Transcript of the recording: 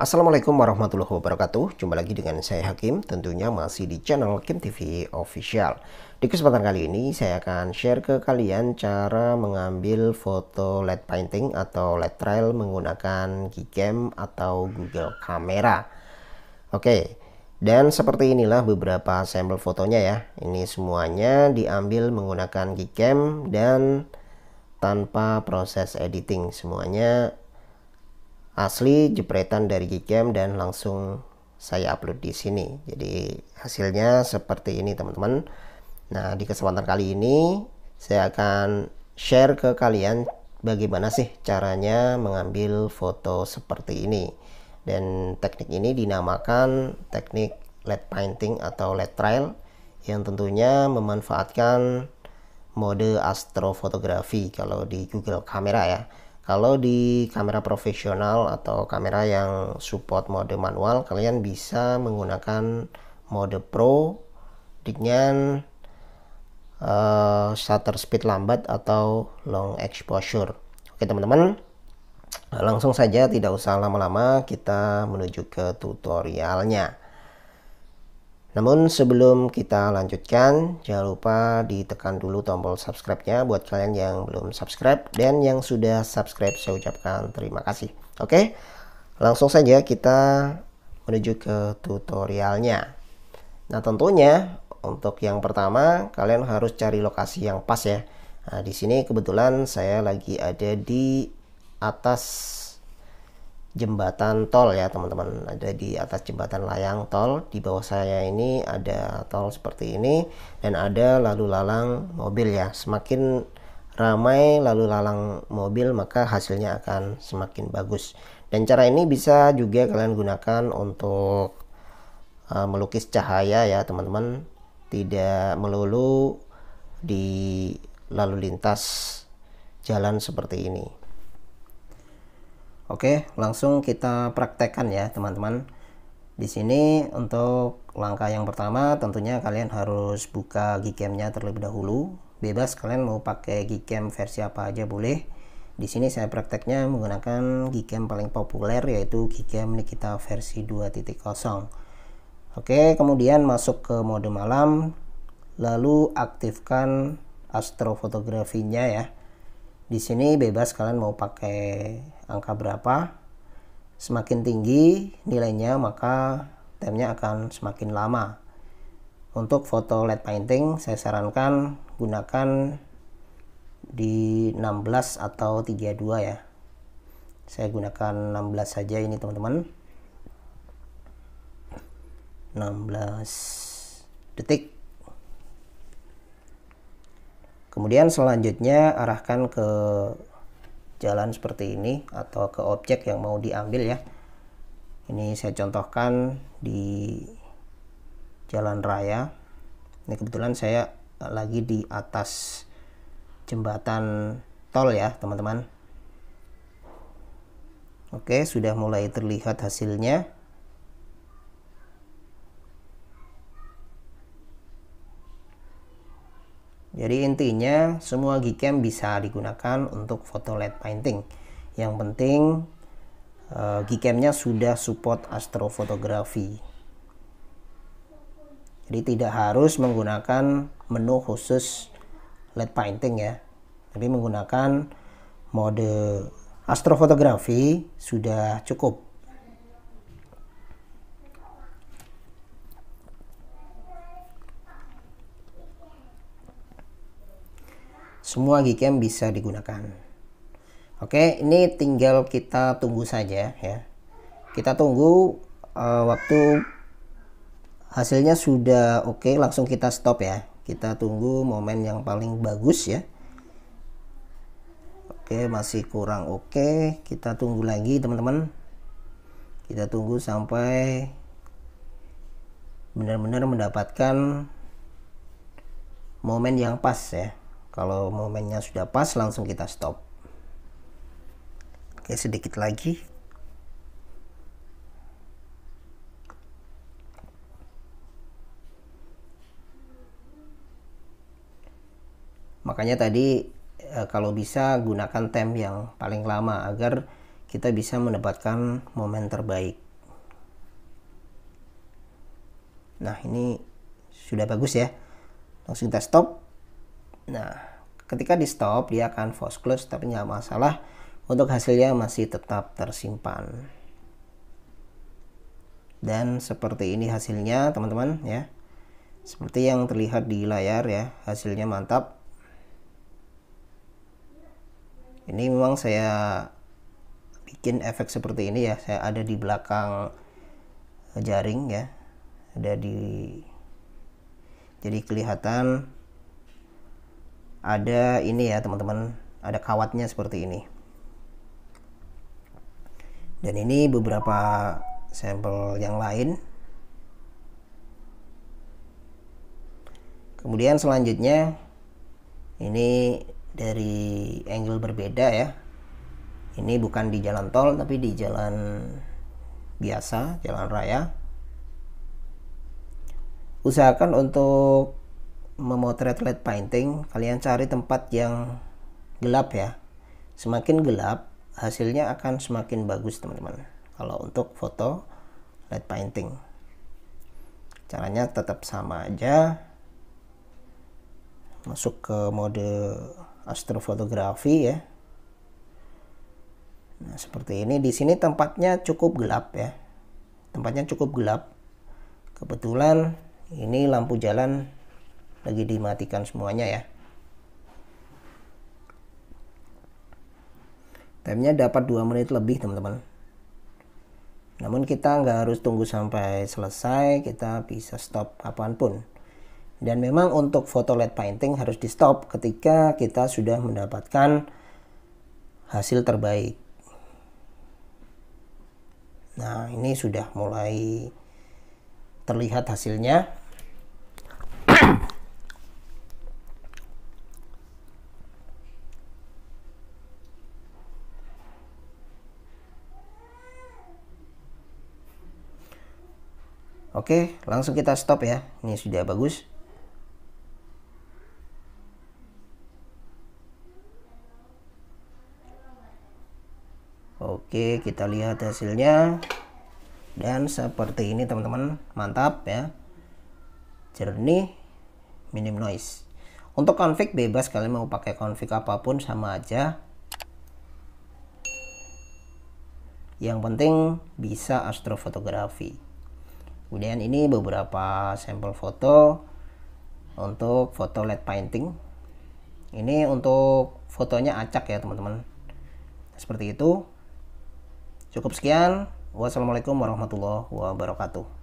Assalamualaikum warahmatullahi wabarakatuh. Jumpa lagi dengan saya Hakim, tentunya masih di channel Hakim TV Official. Di kesempatan kali ini saya akan share ke kalian cara mengambil foto LED painting atau LED trail menggunakan Gcam atau Google Camera. Oke, dan seperti inilah beberapa sampel fotonya ya. Ini semuanya diambil menggunakan Gcam dan tanpa proses editing semuanya asli jepretan dari Gcam dan langsung saya upload di sini. Jadi hasilnya seperti ini teman-teman. Nah di kesempatan kali ini saya akan share ke kalian bagaimana sih caranya mengambil foto seperti ini. Dan teknik ini dinamakan teknik LED painting atau LED trail yang tentunya memanfaatkan mode astrofotografi kalau di Google Kamera ya. Kalau di kamera profesional atau kamera yang support mode manual, kalian bisa menggunakan mode pro dengan uh, shutter speed lambat atau long exposure. Oke teman-teman, langsung saja tidak usah lama-lama kita menuju ke tutorialnya. Namun sebelum kita lanjutkan, jangan lupa ditekan dulu tombol subscribe-nya buat kalian yang belum subscribe dan yang sudah subscribe saya ucapkan terima kasih. Oke, langsung saja kita menuju ke tutorialnya. Nah tentunya untuk yang pertama kalian harus cari lokasi yang pas ya. Nah, di sini kebetulan saya lagi ada di atas jembatan tol ya teman-teman ada di atas jembatan layang tol di bawah saya ini ada tol seperti ini dan ada lalu lalang mobil ya semakin ramai lalu lalang mobil maka hasilnya akan semakin bagus dan cara ini bisa juga kalian gunakan untuk uh, melukis cahaya ya teman-teman tidak melulu di lalu lintas jalan seperti ini Oke, langsung kita praktekkan ya, teman-teman. Di sini untuk langkah yang pertama tentunya kalian harus buka Gcam-nya terlebih dahulu. Bebas kalian mau pakai Gcam versi apa aja boleh. Di sini saya prakteknya menggunakan Gcam paling populer yaitu Gcam Nikita versi 2.0. Oke, kemudian masuk ke mode malam lalu aktifkan astrofotografinya ya di sini bebas kalian mau pakai angka berapa semakin tinggi nilainya maka temnya akan semakin lama untuk foto LED painting saya sarankan gunakan di 16 atau 32 ya saya gunakan 16 saja ini teman-teman 16 detik Kemudian selanjutnya arahkan ke jalan seperti ini atau ke objek yang mau diambil ya. Ini saya contohkan di jalan raya. Ini kebetulan saya lagi di atas jembatan tol ya teman-teman. Oke, sudah mulai terlihat hasilnya. Jadi intinya semua Gcam bisa digunakan untuk foto LED painting. Yang penting uh, Gcamnya sudah support astrofotografi. Jadi tidak harus menggunakan menu khusus LED painting ya. Tapi menggunakan mode astrofotografi sudah cukup semua Gcam bisa digunakan. Oke, ini tinggal kita tunggu saja ya. Kita tunggu uh, waktu hasilnya sudah oke, okay, langsung kita stop ya. Kita tunggu momen yang paling bagus ya. Oke, masih kurang oke. Okay. Kita tunggu lagi teman-teman. Kita tunggu sampai benar-benar mendapatkan momen yang pas ya. Kalau momennya sudah pas langsung kita stop. Oke, sedikit lagi. Makanya tadi eh, kalau bisa gunakan tem yang paling lama agar kita bisa mendapatkan momen terbaik. Nah, ini sudah bagus ya. Langsung kita stop. Nah, ketika di stop dia akan force close tapi nggak masalah untuk hasilnya masih tetap tersimpan. Dan seperti ini hasilnya teman-teman ya. Seperti yang terlihat di layar ya, hasilnya mantap. Ini memang saya bikin efek seperti ini ya, saya ada di belakang jaring ya. Ada di jadi kelihatan ada ini ya teman-teman ada kawatnya seperti ini dan ini beberapa sampel yang lain kemudian selanjutnya ini dari angle berbeda ya ini bukan di jalan tol tapi di jalan biasa jalan raya usahakan untuk memotret LED painting, kalian cari tempat yang gelap ya. Semakin gelap, hasilnya akan semakin bagus teman-teman. Kalau untuk foto light painting. Caranya tetap sama aja. Masuk ke mode astrofotografi ya. Nah, seperti ini di sini tempatnya cukup gelap ya. Tempatnya cukup gelap. Kebetulan ini lampu jalan lagi dimatikan semuanya ya timenya dapat 2 menit lebih teman-teman namun kita nggak harus tunggu sampai selesai kita bisa stop kapanpun dan memang untuk foto LED painting harus di stop ketika kita sudah mendapatkan hasil terbaik nah ini sudah mulai terlihat hasilnya Oke, langsung kita stop ya. Ini sudah bagus. Oke, kita lihat hasilnya. Dan seperti ini teman-teman, mantap ya. Jernih, minim noise. Untuk config bebas kalian mau pakai config apapun sama aja. Yang penting bisa astrofotografi kemudian ini beberapa sampel foto untuk foto LED painting ini untuk fotonya acak ya teman-teman seperti itu cukup sekian wassalamualaikum warahmatullahi wabarakatuh